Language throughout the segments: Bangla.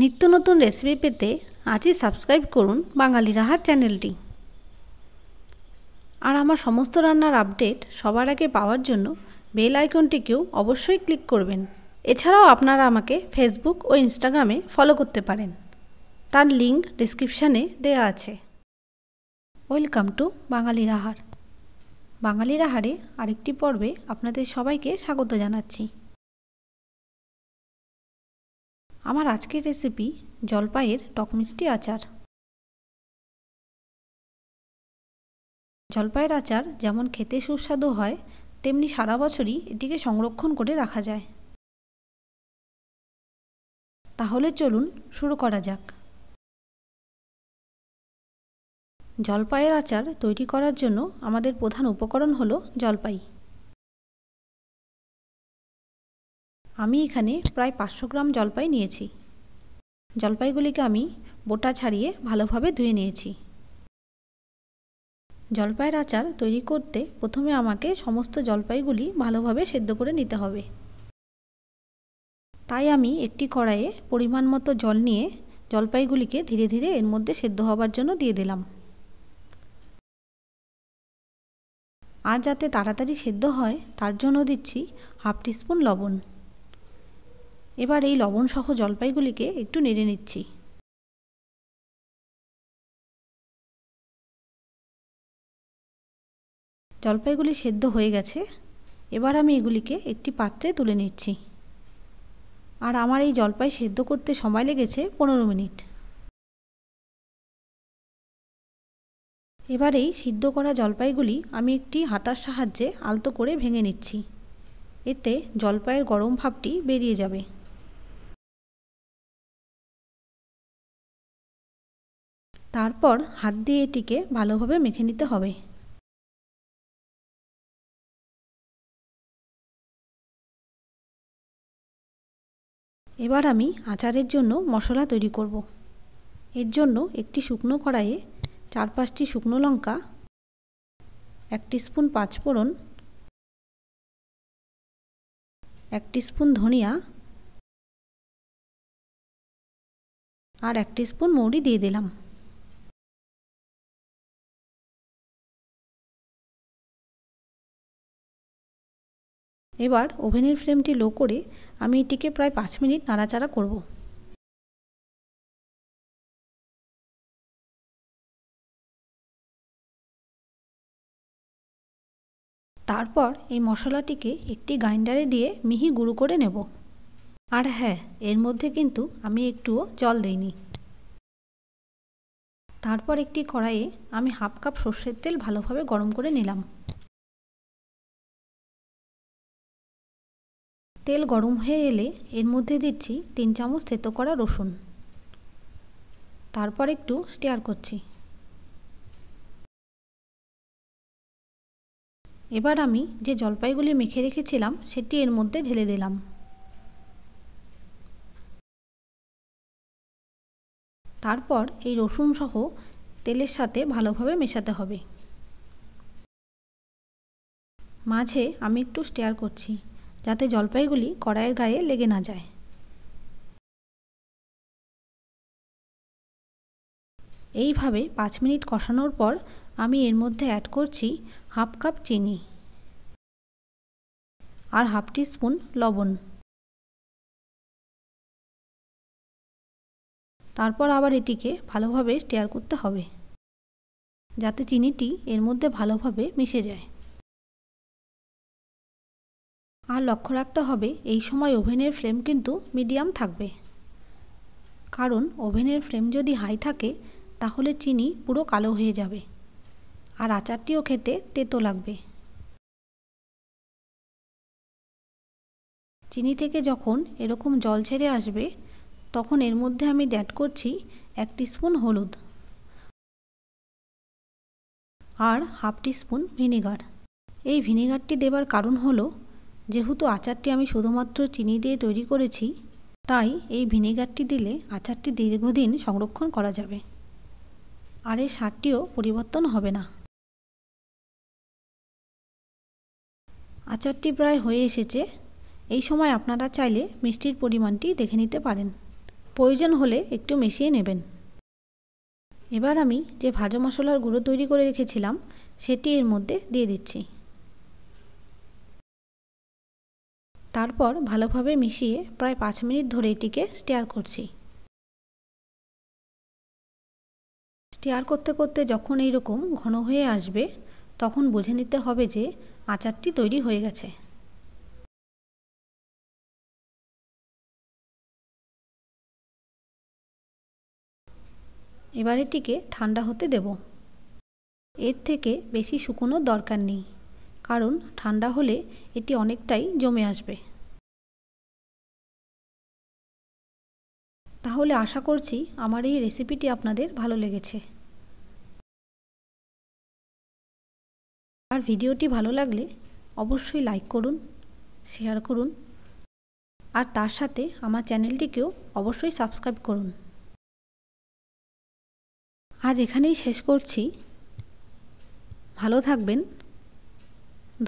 নিত্য নতুন রেসিপি পেতে আজই সাবস্ক্রাইব করুন বাঙালি রাহার চ্যানেলটি আর আমার সমস্ত রান্নার আপডেট সবার আগে পাওয়ার জন্য বেল আইকনটিকেও অবশ্যই ক্লিক করবেন এছাড়াও আপনারা আমাকে ফেসবুক ও ইনস্টাগ্রামে ফলো করতে পারেন তার লিঙ্ক ডিসক্রিপশানে দেয়া আছে ওয়েলকাম টু বাঙালি রাহার বাঙালি রাহারে আরেকটি পর্বে আপনাদের সবাইকে স্বাগত জানাচ্ছি আমার আজকের রেসিপি জলপাইয়ের টক মিষ্টি আচার জলপাইয়ের আচার যেমন খেতে সুস্বাদু হয় তেমনি সারা বছরই এটিকে সংরক্ষণ করে রাখা যায় তাহলে চলুন শুরু করা যাক জলপাইয়ের আচার তৈরি করার জন্য আমাদের প্রধান উপকরণ হলো জলপাই আমি এখানে প্রায় পাঁচশো গ্রাম জলপাই নিয়েছি জলপাইগুলিকে আমি বোটা ছাড়িয়ে ভালোভাবে ধুয়ে নিয়েছি জলপাইয়ের আচার তৈরি করতে প্রথমে আমাকে সমস্ত জলপাইগুলি ভালোভাবে সেদ্ধ করে নিতে হবে তাই আমি একটি কড়াইয়ে পরিমাণ মতো জল নিয়ে জলপাইগুলিকে ধীরে ধীরে এর মধ্যে সেদ্ধ হবার জন্য দিয়ে দিলাম আর যাতে তাড়াতাড়ি সেদ্ধ হয় তার জন্য দিচ্ছি হাফ টিস্পুন লবণ এবার এই লবণসহ জলপাইগুলিকে একটু নেড়ে নিচ্ছি জলপাইগুলি সেদ্ধ হয়ে গেছে এবার আমি এগুলিকে একটি পাত্রে তুলে নিচ্ছি আর আমার এই জলপাই সেদ্ধ করতে সময় লেগেছে পনেরো মিনিট এবার এই সিদ্ধ করা জলপাইগুলি আমি একটি হাতার সাহায্যে আলতো করে ভেঙে নিচ্ছি এতে জলপাইয়ের গরম ভাবটি বেরিয়ে যাবে তারপর হাত দিয়ে এটিকে ভালোভাবে মেখে নিতে হবে এবার আমি আচারের জন্য মশলা তৈরি করব। এর জন্য একটি শুকনো কড়াইয়ে চার পাঁচটি শুকনো লঙ্কা এক স্পুন পাঁচফোড়ন এক স্পুন ধনিয়া আর এক স্পুন মৌরি দিয়ে দিলাম এবার ওভেনের ফ্লেমটি লো করে আমি এটিকে প্রায় পাঁচ মিনিট নাড়াচাড়া করব তারপর এই মশলাটিকে একটি গ্রাইন্ডারে দিয়ে মিহি গুঁড়ো করে নেব আর হ্যাঁ এর মধ্যে কিন্তু আমি একটুও জল দেইনি তারপর একটি কড়াইয়ে আমি হাফ কাপ সর্ষের তেল ভালোভাবে গরম করে নিলাম তেল গরম হয়ে এলে এর মধ্যে দিচ্ছি তিন চামচ থেতো করা রসুন তারপর একটু স্টেয়ার করছি এবার আমি যে জলপাইগুলি মেখে রেখেছিলাম সেটি এর মধ্যে ঢেলে দিলাম তারপর এই রসুন সহ তেলের সাথে ভালোভাবে মেশাতে হবে মাঝে আমি একটু স্টেয়ার করছি যাতে জলপাইগুলি কড়াইয়ের গায়ে লেগে না যায় এইভাবে পাঁচ মিনিট কষানোর পর আমি এর মধ্যে অ্যাড করছি হাফ কাপ চিনি আর হাফ টি স্পুন লবণ তারপর আবার এটিকে ভালোভাবে স্টেয়ার করতে হবে যাতে চিনিটি এর মধ্যে ভালোভাবে মিশে যায় আর লক্ষ্য রাখতে হবে এই সময় ওভেনের ফ্লেম কিন্তু মিডিয়াম থাকবে কারণ ওভেনের ফ্লেম যদি হাই থাকে তাহলে চিনি পুরো কালো হয়ে যাবে আর আচারটিও খেতে তেতো লাগবে চিনি থেকে যখন এরকম জল ছেড়ে আসবে তখন এর মধ্যে আমি অ্যাড করছি এক স্পুন হলুদ আর হাফ স্পুন ভিনিগার এই ভিনিগারটি দেবার কারণ হলো যেহেতু আচারটি আমি শুধুমাত্র চিনি দিয়ে তৈরি করেছি তাই এই ভিনেগারটি দিলে আচারটি দীর্ঘদিন সংরক্ষণ করা যাবে আর এই স্বাদটিও পরিবর্তন হবে না আচারটি প্রায় হয়ে এসেছে এই সময় আপনারা চাইলে মিষ্টির পরিমাণটি দেখে নিতে পারেন প্রয়োজন হলে একটু মিশিয়ে নেবেন এবার আমি যে ভাজা মশলার গুঁড়ো তৈরি করে রেখেছিলাম সেটি এর মধ্যে দিয়ে দিচ্ছি তারপর ভালোভাবে মিশিয়ে প্রায় পাঁচ মিনিট ধরে এটিকে স্টেয়ার করছি স্টেয়ার করতে করতে যখন এই রকম ঘন হয়ে আসবে তখন বুঝে নিতে হবে যে আচারটি তৈরি হয়ে গেছে এবার এটিকে ঠান্ডা হতে দেব এর থেকে বেশি শুকোনোর দরকার নেই কারণ ঠান্ডা হলে এটি অনেকটাই জমে আসবে তাহলে আশা করছি আমার এই রেসিপিটি আপনাদের ভালো লেগেছে আর ভিডিওটি ভালো লাগলে অবশ্যই লাইক করুন শেয়ার করুন আর তার সাথে আমার চ্যানেলটিকেও অবশ্যই সাবস্ক্রাইব করুন আজ এখানেই শেষ করছি ভালো থাকবেন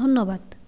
ধন্যবাদ